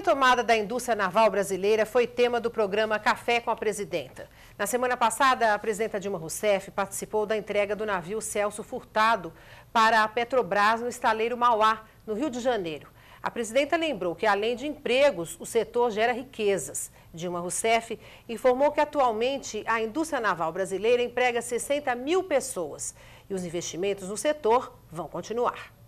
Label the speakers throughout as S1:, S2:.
S1: retomada da indústria naval brasileira foi tema do programa Café com a Presidenta. Na semana passada, a presidenta Dilma Rousseff participou da entrega do navio Celso Furtado para a Petrobras no estaleiro Mauá, no Rio de Janeiro. A presidenta lembrou que, além de empregos, o setor gera riquezas. Dilma Rousseff informou que, atualmente, a indústria naval brasileira emprega 60 mil pessoas e os investimentos no setor vão continuar.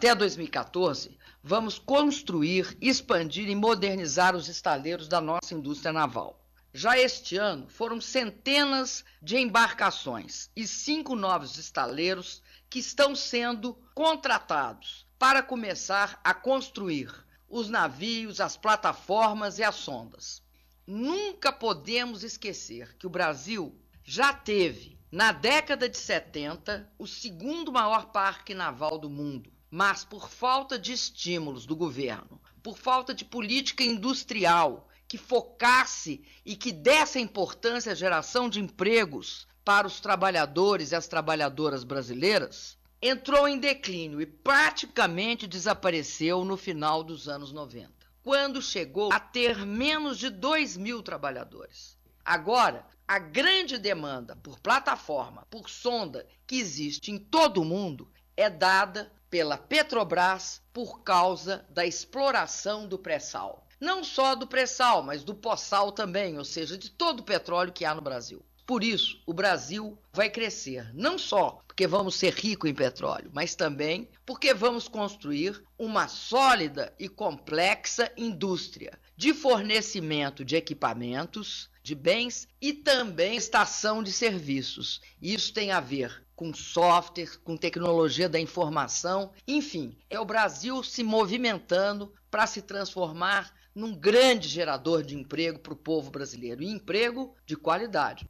S2: Até 2014, vamos construir, expandir e modernizar os estaleiros da nossa indústria naval. Já este ano foram centenas de embarcações e cinco novos estaleiros que estão sendo contratados para começar a construir os navios, as plataformas e as sondas. Nunca podemos esquecer que o Brasil já teve, na década de 70, o segundo maior parque naval do mundo. Mas por falta de estímulos do governo, por falta de política industrial que focasse e que desse importância à geração de empregos para os trabalhadores e as trabalhadoras brasileiras, entrou em declínio e praticamente desapareceu no final dos anos 90, quando chegou a ter menos de 2 mil trabalhadores. Agora, a grande demanda por plataforma, por sonda, que existe em todo o mundo, é dada pela Petrobras por causa da exploração do pré-sal. Não só do pré-sal, mas do pó-sal também, ou seja, de todo o petróleo que há no Brasil. Por isso, o Brasil vai crescer, não só porque vamos ser ricos em petróleo, mas também porque vamos construir uma sólida e complexa indústria de fornecimento de equipamentos, de bens e também estação de serviços. Isso tem a ver com software, com tecnologia da informação, enfim, é o Brasil se movimentando para se transformar num grande gerador de emprego para o povo brasileiro e emprego de qualidade.